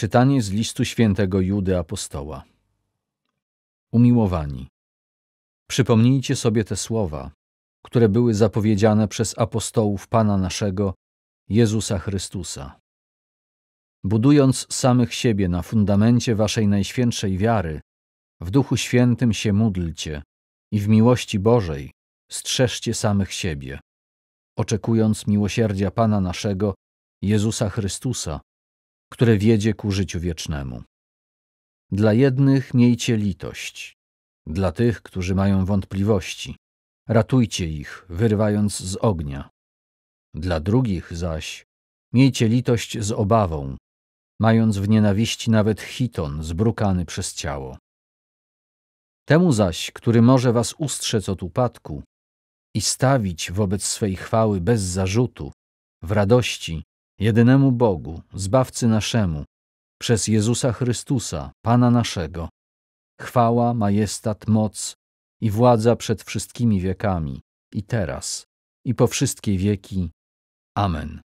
Czytanie z listu świętego Judy Apostoła. Umiłowani, przypomnijcie sobie te słowa, które były zapowiedziane przez apostołów Pana naszego, Jezusa Chrystusa. Budując samych siebie na fundamencie waszej najświętszej wiary, w Duchu Świętym się módlcie i w miłości Bożej strzeżcie samych siebie, oczekując miłosierdzia Pana naszego, Jezusa Chrystusa, które wiedzie ku życiu wiecznemu. Dla jednych miejcie litość, dla tych, którzy mają wątpliwości, ratujcie ich, wyrwając z ognia. Dla drugich zaś miejcie litość z obawą, mając w nienawiści nawet chiton zbrukany przez ciało. Temu zaś, który może was ustrzec od upadku i stawić wobec swej chwały bez zarzutu, w radości, jedynemu Bogu, Zbawcy naszemu, przez Jezusa Chrystusa, Pana naszego, chwała, majestat, moc i władza przed wszystkimi wiekami, i teraz, i po wszystkie wieki. Amen.